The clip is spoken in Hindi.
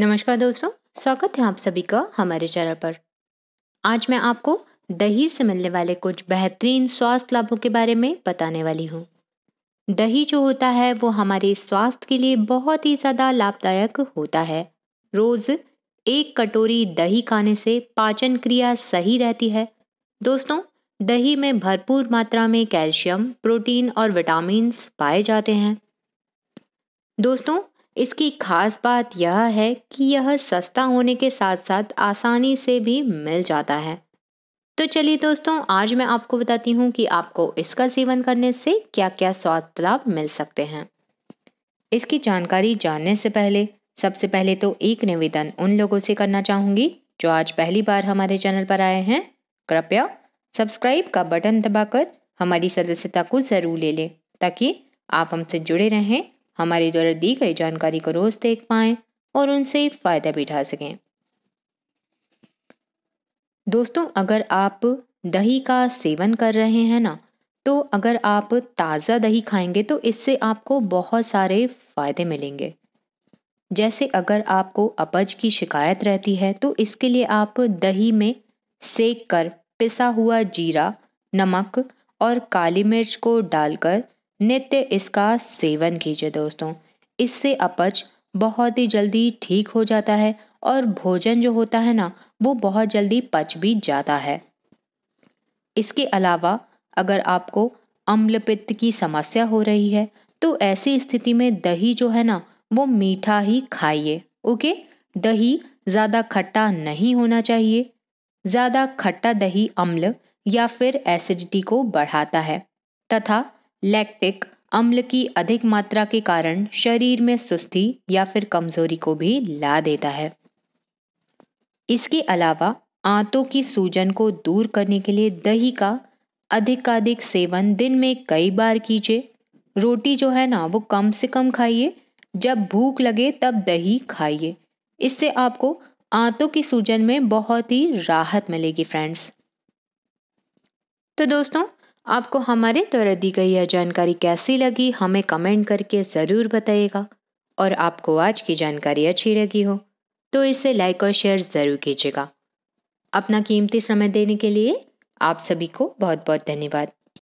नमस्कार दोस्तों स्वागत है आप सभी का हमारे चैनल पर आज मैं आपको दही से मिलने वाले कुछ बेहतरीन स्वास्थ्य लाभों के बारे में बताने वाली हूँ दही जो होता है वो हमारे स्वास्थ्य के लिए बहुत ही ज़्यादा लाभदायक होता है रोज़ एक कटोरी दही खाने से पाचन क्रिया सही रहती है दोस्तों दही में भरपूर मात्रा में कैल्शियम प्रोटीन और विटामिन पाए जाते हैं दोस्तों इसकी खास बात यह है कि यह सस्ता होने के साथ साथ आसानी से भी मिल जाता है तो चलिए दोस्तों आज मैं आपको बताती हूँ कि आपको इसका सेवन करने से क्या क्या स्वाद लाभ मिल सकते हैं इसकी जानकारी जानने से पहले सबसे पहले तो एक निवेदन उन लोगों से करना चाहूँगी जो आज पहली बार हमारे चैनल पर आए हैं कृपया सब्सक्राइब का बटन दबाकर हमारी सदस्यता को ज़रूर ले लें ताकि आप हमसे जुड़े रहें हमारे द्वारा दी गई जानकारी को रोज देख पाएं और उनसे फ़ायदा भी उठा सकें दोस्तों अगर आप दही का सेवन कर रहे हैं ना तो अगर आप ताज़ा दही खाएंगे तो इससे आपको बहुत सारे फ़ायदे मिलेंगे जैसे अगर आपको अपज की शिकायत रहती है तो इसके लिए आप दही में सेक कर पिसा हुआ जीरा नमक और काली मिर्च को डालकर नित्य इसका सेवन कीजिए दोस्तों इससे अपच बहुत ही जल्दी ठीक हो जाता है और भोजन जो होता है ना वो बहुत जल्दी पच भी जाता है इसके अलावा अगर आपको अम्ल पित्त की समस्या हो रही है तो ऐसी स्थिति में दही जो है ना वो मीठा ही खाइए ओके दही ज़्यादा खट्टा नहीं होना चाहिए ज़्यादा खट्टा दही अम्ल या फिर एसिडिटी को बढ़ाता है तथा लैक्टिक अम्ल की अधिक मात्रा के कारण शरीर में सुस्ती या फिर कमजोरी को भी ला देता है इसके अलावा आंतों की सूजन को दूर करने के लिए दही का अधिकाधिक सेवन दिन में कई बार कीजिए रोटी जो है ना वो कम से कम खाइए जब भूख लगे तब दही खाइए इससे आपको आंतों की सूजन में बहुत ही राहत मिलेगी फ्रेंड्स तो दोस्तों आपको हमारे द्वारा दी गई यह जानकारी कैसी लगी हमें कमेंट करके ज़रूर बताइएगा और आपको आज की जानकारी अच्छी लगी हो तो इसे लाइक और शेयर ज़रूर कीजिएगा अपना कीमती समय देने के लिए आप सभी को बहुत बहुत धन्यवाद